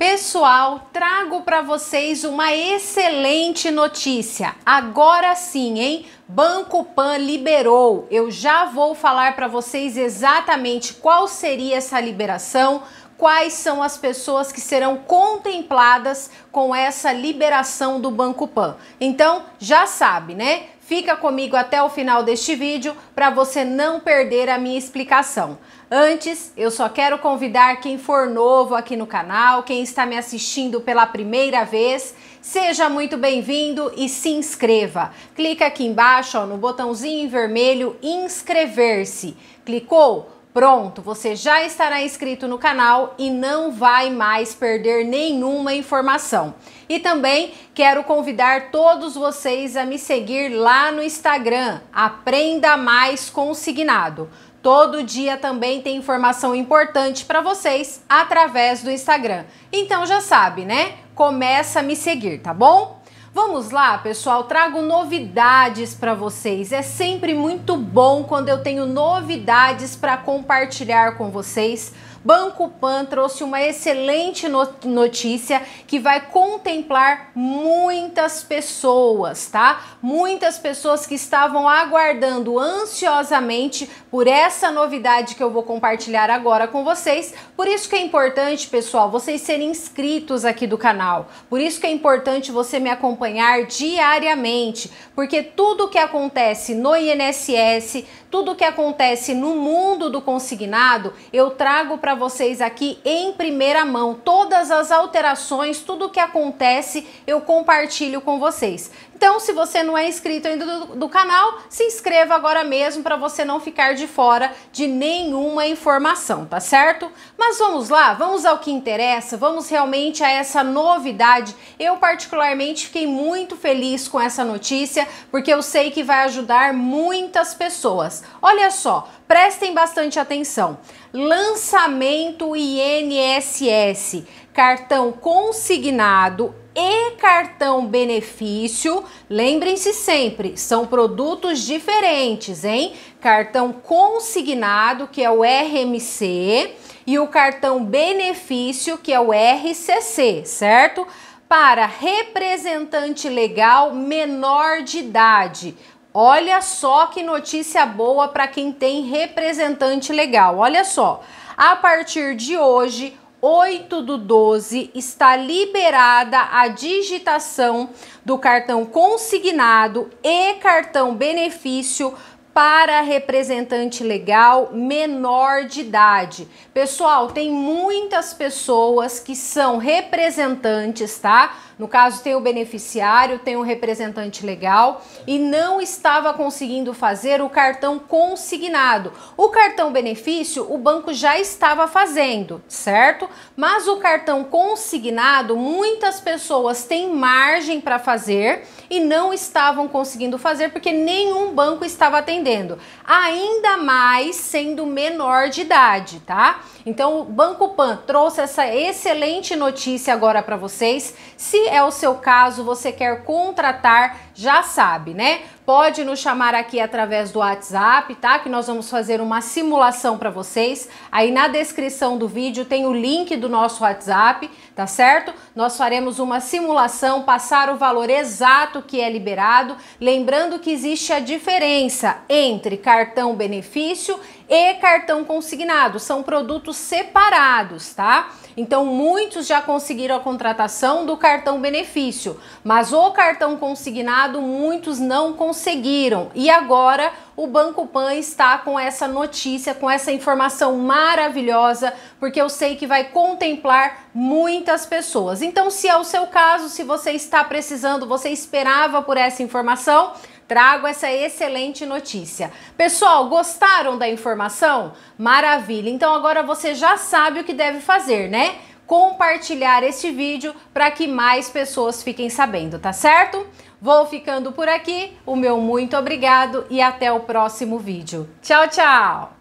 Pessoal, trago para vocês uma excelente notícia. Agora sim, hein? Banco Pan liberou. Eu já vou falar para vocês exatamente qual seria essa liberação, quais são as pessoas que serão contempladas com essa liberação do Banco Pan. Então, já sabe, né? Fica comigo até o final deste vídeo para você não perder a minha explicação. Antes, eu só quero convidar quem for novo aqui no canal, quem está me assistindo pela primeira vez, seja muito bem-vindo e se inscreva. Clica aqui embaixo ó, no botãozinho vermelho inscrever-se. Clicou? Pronto, você já estará inscrito no canal e não vai mais perder nenhuma informação. E também quero convidar todos vocês a me seguir lá no Instagram, Aprenda Mais Consignado. Todo dia também tem informação importante para vocês através do Instagram. Então já sabe, né? Começa a me seguir, tá bom? Vamos lá, pessoal, trago novidades para vocês. É sempre muito bom quando eu tenho novidades para compartilhar com vocês Banco Pan trouxe uma excelente notícia que vai contemplar muitas pessoas, tá? Muitas pessoas que estavam aguardando ansiosamente por essa novidade que eu vou compartilhar agora com vocês. Por isso que é importante, pessoal, vocês serem inscritos aqui do canal. Por isso que é importante você me acompanhar diariamente, porque tudo que acontece no INSS, tudo que acontece no mundo do consignado, eu trago para para vocês aqui em primeira mão. Todas as alterações, tudo o que acontece, eu compartilho com vocês. Então, se você não é inscrito ainda do, do canal, se inscreva agora mesmo para você não ficar de fora de nenhuma informação, tá certo? Mas vamos lá, vamos ao que interessa, vamos realmente a essa novidade. Eu, particularmente, fiquei muito feliz com essa notícia, porque eu sei que vai ajudar muitas pessoas. Olha só, prestem bastante atenção lançamento INSS, cartão consignado e cartão benefício. Lembrem-se sempre, são produtos diferentes, hein? Cartão consignado, que é o RMC, e o cartão benefício, que é o RCC, certo? Para representante legal menor de idade, Olha só que notícia boa para quem tem representante legal. Olha só, a partir de hoje, 8 do 12, está liberada a digitação do cartão consignado e cartão benefício para representante legal menor de idade. Pessoal, tem muitas pessoas que são representantes, tá? No caso, tem o beneficiário, tem o representante legal e não estava conseguindo fazer o cartão consignado. O cartão benefício, o banco já estava fazendo, certo? Mas o cartão consignado, muitas pessoas têm margem para fazer e não estavam conseguindo fazer porque nenhum banco estava atendendo. Ainda mais sendo menor de idade, tá? Então, o Banco Pan trouxe essa excelente notícia agora para vocês. Se é o seu caso, você quer contratar, já sabe, né? Pode nos chamar aqui através do WhatsApp, tá? Que nós vamos fazer uma simulação para vocês. Aí na descrição do vídeo tem o link do nosso WhatsApp, tá certo? Nós faremos uma simulação, passar o valor exato que é liberado, lembrando que existe a diferença entre cartão benefício e cartão consignado. São produtos separados, tá? Então, muitos já conseguiram a contratação do cartão benefício, mas o cartão consignado muitos não conseguiram. E agora o Banco Pan está com essa notícia, com essa informação maravilhosa, porque eu sei que vai contemplar muitas pessoas. Então, se é o seu caso, se você está precisando, você esperava por essa informação, trago essa excelente notícia. Pessoal, gostaram da informação? Maravilha! Então agora você já sabe o que deve fazer, né? Compartilhar este vídeo para que mais pessoas fiquem sabendo, tá certo? Vou ficando por aqui, o meu muito obrigado e até o próximo vídeo. Tchau, tchau!